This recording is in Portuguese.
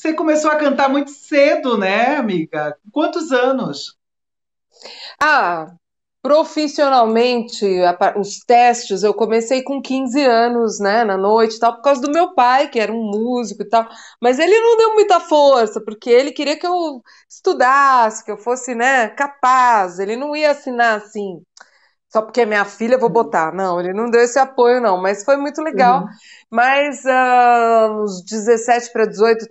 Você começou a cantar muito cedo, né, amiga? Quantos anos? Ah, profissionalmente, os testes, eu comecei com 15 anos, né, na noite tal, por causa do meu pai, que era um músico e tal, mas ele não deu muita força, porque ele queria que eu estudasse, que eu fosse, né, capaz, ele não ia assinar assim, só porque é minha filha, vou botar, não, ele não deu esse apoio não, mas foi muito legal, uhum. mas uh, uns 17 para 18